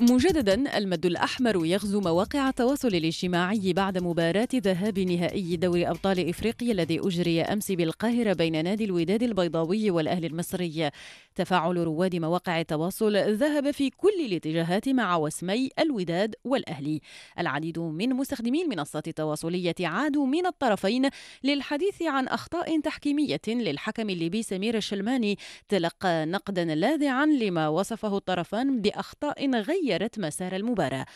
مجددا المد الأحمر يغزو مواقع التواصل الاجتماعي بعد مباراة ذهاب نهائي دوري أبطال إفريقيا الذي أجري أمس بالقاهرة بين نادي الوداد البيضاوي والاهلي المصري تفاعل رواد مواقع التواصل ذهب في كل الاتجاهات مع وسمي الوداد والأهلي العديد من مستخدمي المنصات التواصلية عادوا من الطرفين للحديث عن أخطاء تحكيمية للحكم الليبي سمير الشلماني تلقى نقدا لاذعا لما وصفه الطرفان بأخطاء غير غيرت مسار المباراة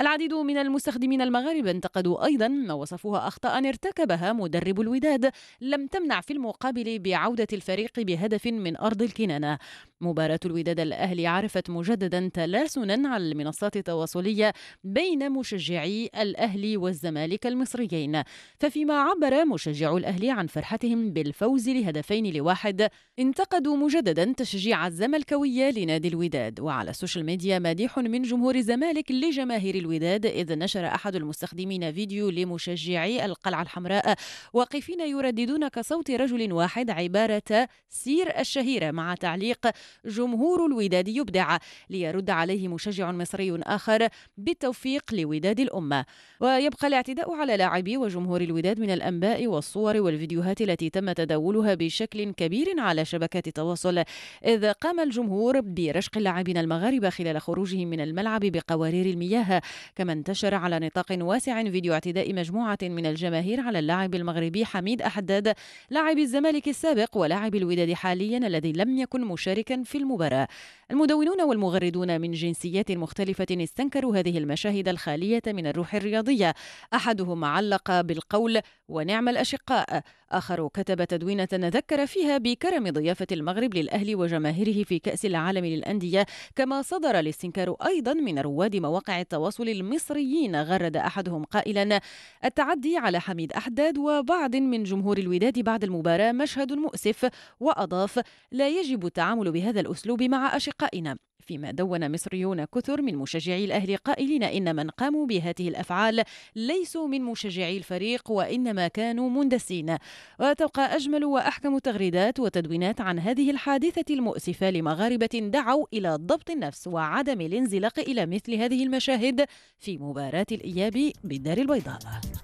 العديد من المستخدمين المغاربة انتقدوا أيضا ما وصفوها أخطاء ارتكبها مدرب الوداد لم تمنع في المقابل بعودة الفريق بهدف من أرض الكنانة مباراة الوداد الأهلي عرفت مجددا تلاسنا على المنصات التواصلية بين مشجعي الأهلي والزمالك المصريين ففيما عبر مشجعو الأهلي عن فرحتهم بالفوز لهدفين لواحد انتقدوا مجددا تشجيع الزملكاوية لنادي الوداد وعلى السوشيال ميديا مديح من من جمهور الزمالك لجماهير الوداد إذ نشر أحد المستخدمين فيديو لمشجعي القلعة الحمراء واقفين يرددون كصوت رجل واحد عبارة سير الشهيرة مع تعليق جمهور الوداد يبدع ليرد عليه مشجع مصري آخر بالتوفيق لوداد الأمة ويبقى الاعتداء على لاعبي وجمهور الوداد من الأنباء والصور والفيديوهات التي تم تداولها بشكل كبير على شبكات التواصل إذ قام الجمهور برشق اللاعبين المغاربة خلال خروجهم من الملعب بقوارير المياه كما انتشر على نطاق واسع فيديو اعتداء مجموعة من الجماهير على اللاعب المغربي حميد أحداد لاعب الزمالك السابق ولاعب الوداد حاليا الذي لم يكن مشاركا في المباراة المدونون والمغردون من جنسيات مختلفة استنكروا هذه المشاهد الخالية من الروح الرياضية أحدهم علق بالقول ونعم الأشقاء آخر كتب تدوينة ذكر فيها بكرم ضيافة المغرب للأهلي وجماهيره في كأس العالم للأندية كما صدر الاستنكار أيضا أيضا من رواد مواقع التواصل المصريين غرد أحدهم قائلا التعدي على حميد أحداد وبعض من جمهور الوداد بعد المباراة مشهد مؤسف وأضاف لا يجب التعامل بهذا الأسلوب مع أشقائنا فيما دون مصريون كثر من مشجعي الأهلي قائلين إن من قاموا بهذه الأفعال ليسوا من مشجعي الفريق وإنما كانوا مندسين وتبقى أجمل وأحكم تغريدات وتدوينات عن هذه الحادثة المؤسفة لمغاربة دعوا إلى ضبط النفس وعدم الانزلاق إلى مثل هذه المشاهد في مباراة الإياب بالدار البيضاء